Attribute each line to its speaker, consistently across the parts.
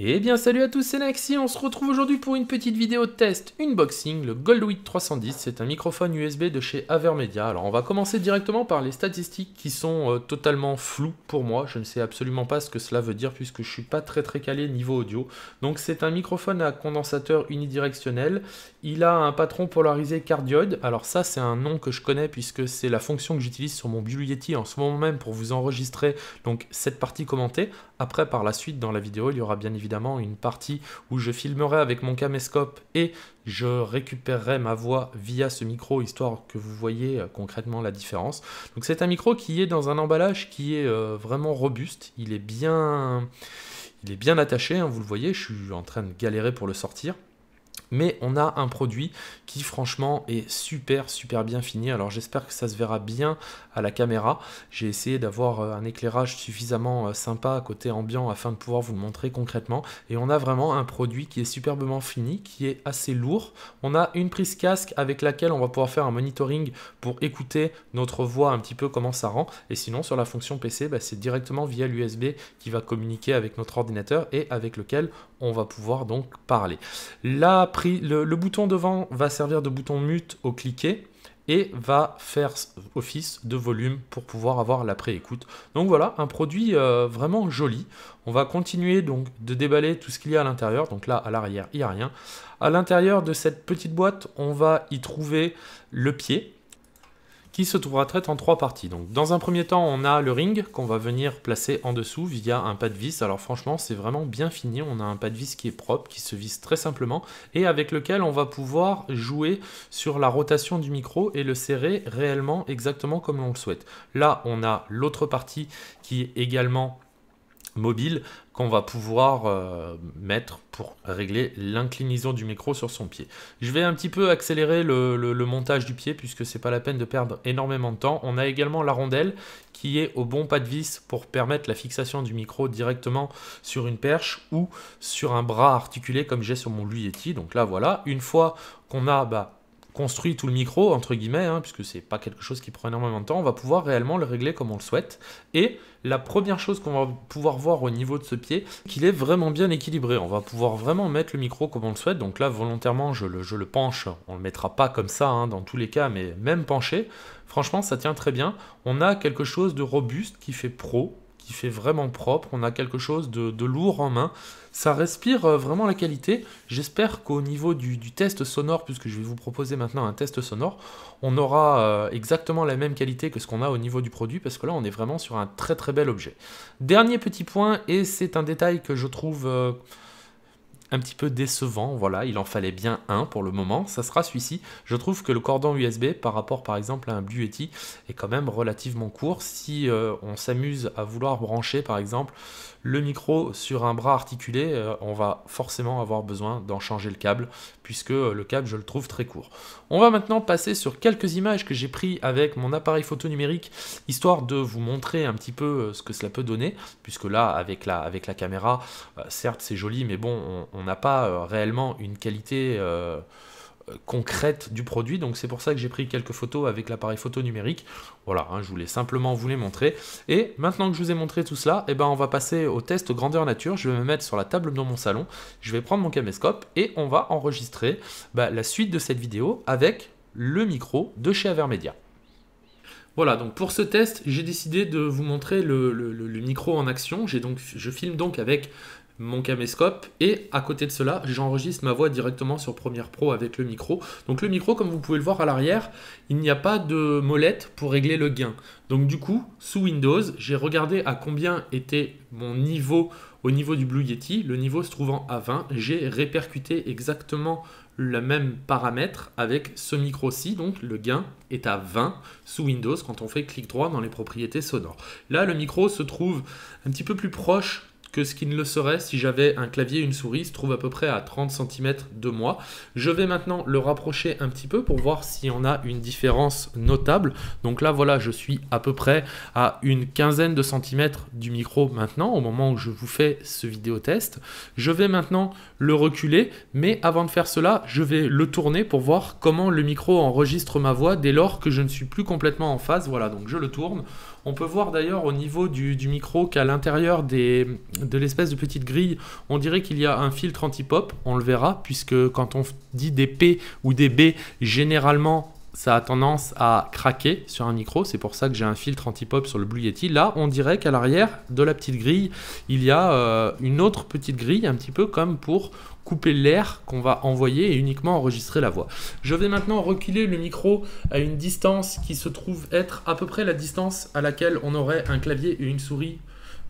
Speaker 1: Et eh bien salut à tous, c'est Naxi, on se retrouve aujourd'hui pour une petite vidéo test unboxing, le Goldwit 310, c'est un microphone USB de chez Avermedia. Alors on va commencer directement par les statistiques qui sont euh, totalement floues pour moi, je ne sais absolument pas ce que cela veut dire puisque je suis pas très très calé niveau audio. Donc c'est un microphone à condensateur unidirectionnel, il a un patron polarisé cardioïde, alors ça c'est un nom que je connais puisque c'est la fonction que j'utilise sur mon Blue en ce moment même pour vous enregistrer donc cette partie commentée. Après par la suite dans la vidéo il y aura bien évidemment évidemment une partie où je filmerai avec mon caméscope et je récupérerai ma voix via ce micro, histoire que vous voyez euh, concrètement la différence. Donc c'est un micro qui est dans un emballage qui est euh, vraiment robuste, il est bien, il est bien attaché, hein, vous le voyez, je suis en train de galérer pour le sortir mais on a un produit qui franchement est super super bien fini alors j'espère que ça se verra bien à la caméra j'ai essayé d'avoir euh, un éclairage suffisamment euh, sympa côté ambiant afin de pouvoir vous montrer concrètement et on a vraiment un produit qui est superbement fini qui est assez lourd on a une prise casque avec laquelle on va pouvoir faire un monitoring pour écouter notre voix un petit peu comment ça rend et sinon sur la fonction PC bah, c'est directement via l'USB qui va communiquer avec notre ordinateur et avec lequel on va pouvoir donc parler. le, bouton devant va servir de bouton mute au cliquer et va faire office de volume pour pouvoir avoir la préécoute. Donc voilà, un produit euh, vraiment joli. On va continuer donc de déballer tout ce qu'il y a à l'intérieur. Donc là, à l'arrière, il n'y a rien. À l'intérieur de cette petite boîte, on va y trouver le pied qui se trouvera traite en trois parties. Donc, dans un premier temps, on a le ring qu'on va venir placer en dessous via un pas de vis. Alors franchement, c'est vraiment bien fini. On a un pas de vis qui est propre, qui se vise très simplement et avec lequel on va pouvoir jouer sur la rotation du micro et le serrer réellement exactement comme on le souhaite. Là, on a l'autre partie qui est également mobile qu'on va pouvoir euh, mettre pour régler l'inclinaison du micro sur son pied. Je vais un petit peu accélérer le, montage du pied puisque c'est pas la peine de perdre énormément de temps. On a également la rondelle qui est au bon pas de vis pour permettre la fixation du micro directement sur une perche ou sur un bras articulé comme j'ai sur mon Yeti. Donc là voilà, une fois qu'on a bah, construit tout le micro, entre guillemets, hein, puisque c'est pas quelque chose qui prend énormément de temps, on va pouvoir réellement le régler comme on le souhaite. Et la première chose qu'on va pouvoir voir au niveau de ce pied, qu'il est vraiment bien équilibré. On va pouvoir vraiment mettre le micro comme on le souhaite. Donc là, volontairement, je le, je le penche. On le mettra pas comme ça hein, dans tous les cas, mais même penché. Franchement, ça tient très bien. On a quelque chose de robuste qui fait pro, fait vraiment propre. On a quelque chose de, lourd en main. Ça respire euh, vraiment la qualité. J'espère qu'au niveau du, du, test sonore, puisque je vais vous proposer maintenant un test sonore, on aura euh, exactement la même qualité que ce qu'on a au niveau du produit, parce que là, on est vraiment sur un très très bel objet. Dernier petit point, et c'est un détail que je trouve euh, un petit peu décevant. Voilà, il en fallait bien un pour le moment. Ça sera celui-ci. Je trouve que le cordon USB par rapport par exemple à un Blue est quand même relativement court. Si euh, on s'amuse à vouloir brancher par exemple le micro sur un bras articulé, euh, on va forcément avoir besoin d'en changer le câble puisque euh, le câble je le trouve très court. On va maintenant passer sur quelques images que j'ai pris avec mon appareil photo numérique histoire de vous montrer un petit peu ce que cela peut donner puisque là avec la, avec la caméra, certes c'est joli mais bon on on n'a pas euh, réellement une qualité euh, euh, concrète du produit. Donc c'est pour ça que j'ai pris quelques photos avec l'appareil photo numérique. Voilà, hein, je voulais simplement vous les montrer. Et maintenant que je vous ai montré tout cela, et eh ben, on va passer au test grandeur nature. Je vais me mettre sur la table dans mon salon. Je vais prendre mon caméscope et on va enregistrer bah, la suite de cette vidéo avec le micro de chez Avermedia. Voilà, donc pour ce test, j'ai décidé de vous montrer le, micro en action. Donc, je filme donc avec mon caméscope et à côté de cela j'enregistre ma voix directement sur Premiere Pro avec le micro. Donc le micro comme vous pouvez le voir à l'arrière il n'y a pas de molette pour régler le gain. Donc du coup sous Windows j'ai regardé à combien était mon niveau au niveau du Blue Yeti, le niveau se trouvant à 20, j'ai répercuté exactement le même paramètre avec ce micro-ci, donc le gain est à 20 sous Windows quand on fait clic droit dans les propriétés sonores. Là, le micro se trouve un petit peu plus proche que ce qui ne le serait si j'avais un clavier une souris, se trouve à peu près à 30 cm de moi. Je vais maintenant le rapprocher un petit peu pour voir si on a une différence notable. Donc là voilà, je suis à peu près à une quinzaine de centimètres du micro maintenant, au moment où je vous fais ce vidéo test. Je vais maintenant le reculer, mais avant de faire cela, je vais le tourner pour voir comment le micro enregistre ma voix dès lors que je ne suis plus complètement en phase. Voilà, donc je le tourne. On peut voir d'ailleurs au niveau du, micro qu'à l'intérieur de l'espèce de petite grille, on dirait qu'il y a un filtre anti-pop, on le verra, puisque quand on dit des P ou des B, généralement ça a tendance à craquer sur un micro, c'est pour ça que j'ai un filtre anti-pop sur le Blue Yeti. Là, on dirait qu'à l'arrière de la petite grille, il y a euh, une autre petite grille, un petit peu comme pour couper l'air qu'on va envoyer et uniquement enregistrer la voix. Je vais maintenant reculer le micro à une distance qui se trouve être à peu près la distance à laquelle on aurait un clavier et une souris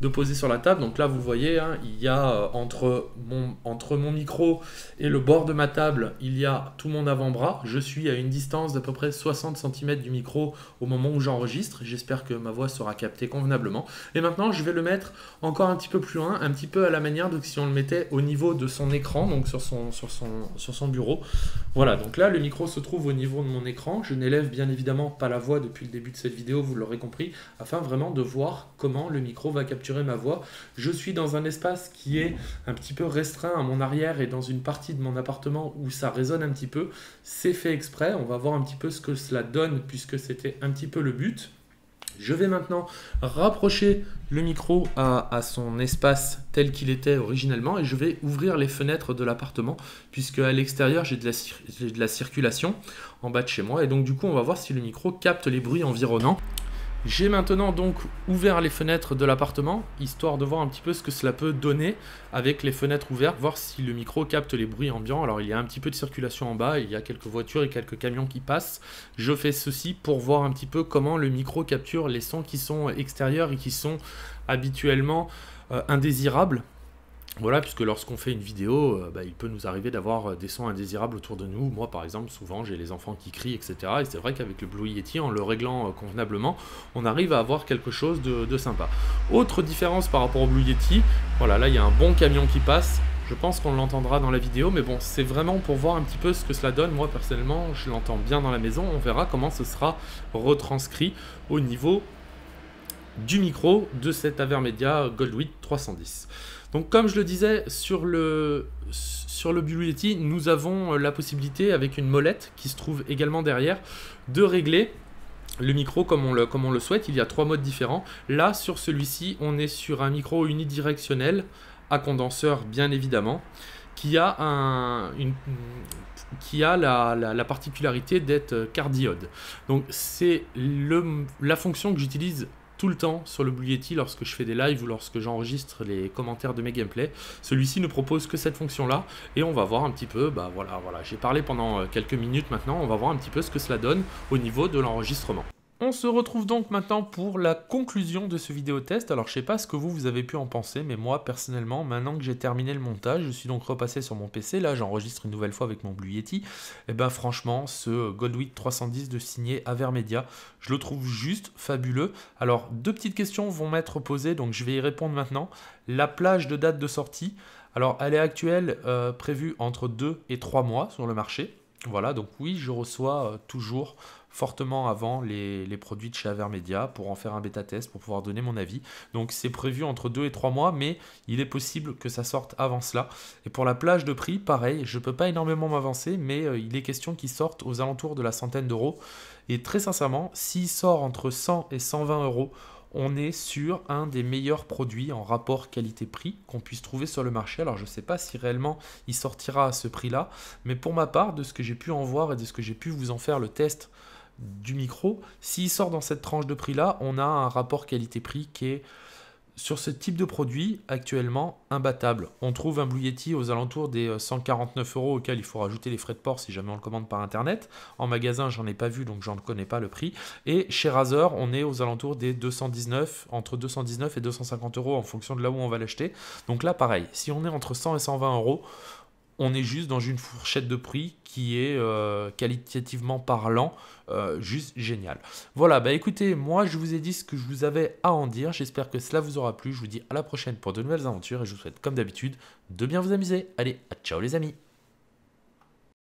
Speaker 1: de poser sur la table. Donc là, vous voyez, hein, il y a euh, entre, mon, entre mon micro et le bord de ma table, il y a tout mon avant-bras. Je suis à une distance d'à peu près 60 cm du micro au moment où j'enregistre. J'espère que ma voix sera captée convenablement. Et maintenant, je vais le mettre encore un petit peu plus loin, un petit peu à la manière de si on le mettait au niveau de son écran, donc sur son, sur son, sur son bureau. Voilà, donc là, le micro se trouve au niveau de mon écran. Je n'élève bien évidemment pas la voix depuis le début de cette vidéo, vous l'aurez compris, afin vraiment de voir comment le micro va capturer ma voix. Je suis dans un espace qui est un petit peu restreint à mon arrière et dans une partie de mon appartement où ça résonne un petit peu. C'est fait exprès, on va voir un petit peu ce que cela donne puisque c'était un petit peu le but. Je vais maintenant rapprocher le micro à, son espace tel qu'il était originellement et je vais ouvrir les fenêtres de l'appartement puisque à l'extérieur j'ai de, de la circulation en bas de chez moi et donc du coup on va voir si le micro capte les bruits environnants. J'ai maintenant donc ouvert les fenêtres de l'appartement, histoire de voir un petit peu ce que cela peut donner avec les fenêtres ouvertes, voir si le micro capte les bruits ambiants. Alors il y a un petit peu de circulation en bas, il y a quelques voitures et quelques camions qui passent. Je fais ceci pour voir un petit peu comment le micro capture les sons qui sont extérieurs et qui sont habituellement euh, indésirables voilà, puisque lorsqu'on fait une vidéo, euh, bah, il peut nous arriver d'avoir euh, des sons indésirables autour de nous. Moi, par exemple, souvent, j'ai les enfants qui crient, etc. Et c'est vrai qu'avec le Blue Yeti, en le réglant euh, convenablement, on arrive à avoir quelque chose de, de sympa. Autre différence par rapport au Blue Yeti, voilà, là, il y a un bon camion qui passe. Je pense qu'on l'entendra dans la vidéo, mais bon, c'est vraiment pour voir un petit peu ce que cela donne. Moi, personnellement, je l'entends bien dans la maison. On verra comment ce sera retranscrit au niveau du micro de cet Avermedia Goldwit 310. Donc comme je le disais, sur le, sur le nous avons euh, la possibilité, avec une molette qui se trouve également derrière, de régler le micro comme on le, comme on le souhaite. Il y a trois modes différents. Là, sur celui-ci, on est sur un micro unidirectionnel à condenseur, bien évidemment, qui a, un, qui a la, particularité d'être euh, cardiode. Donc c'est la fonction que j'utilise tout le temps sur le Yeti lorsque je fais des lives ou lorsque j'enregistre les commentaires de mes gameplays. Celui-ci ne propose que cette fonction-là et on va voir un petit peu, bah voilà, voilà, j'ai parlé pendant euh, quelques minutes maintenant, on va voir un petit peu ce que cela donne au niveau de l'enregistrement. On se retrouve donc maintenant pour la conclusion de ce vidéo test. Alors je sais pas ce que vous, vous avez pu en penser, mais moi personnellement, maintenant que j'ai terminé le montage, je suis donc repassé sur mon PC, là j'enregistre une nouvelle fois avec mon Blue Yeti, et eh ben franchement, ce Goldwit 310 de signé Avermedia, je le trouve juste fabuleux. Alors deux petites questions vont m'être posées, donc je vais y répondre maintenant. La plage de date de sortie, alors elle est actuelle euh, prévue entre 2 et 3 mois sur le marché. Voilà, donc oui, je reçois euh, toujours fortement avant les, produits de chez Avermedia pour en faire un bêta test, pour pouvoir donner mon avis. Donc c'est prévu entre 2 et 3 mois, mais il est possible que ça sorte avant cela. Et pour la plage de prix, pareil, je ne peux pas énormément m'avancer, mais euh, il est question qu'il sorte aux alentours de la centaine d'euros. Et très sincèrement, s'il sort entre 100 et 120 euros, on est sur un des meilleurs produits en rapport qualité-prix qu'on puisse trouver sur le marché. Alors je ne sais pas si réellement il sortira à ce prix-là, mais pour ma part, de ce que j'ai pu en voir et de ce que j'ai pu vous en faire le test du micro, s'il sort dans cette tranche de prix-là, on a un rapport qualité-prix qui est sur ce type de produit, actuellement imbattable. On trouve un Blue aux alentours des 149 euh, euros auxquels il faut rajouter les frais de port si jamais on le commande par internet. En magasin, j'en ai pas vu donc j'en connais pas le prix. Et chez Razer, on est aux alentours des 219, entre 219 et 250 euros en fonction de là où on va l'acheter. Donc là, pareil, si on est entre 100 et 120 euros, on est juste dans une fourchette de prix qui est euh, qualitativement parlant euh, juste génial. Voilà, bah écoutez, moi je vous ai dit ce que je vous avais à en dire, j'espère que cela vous aura plu, je vous dis à la prochaine pour de nouvelles aventures et je vous souhaite comme d'habitude de bien vous amuser. Allez, à ciao les amis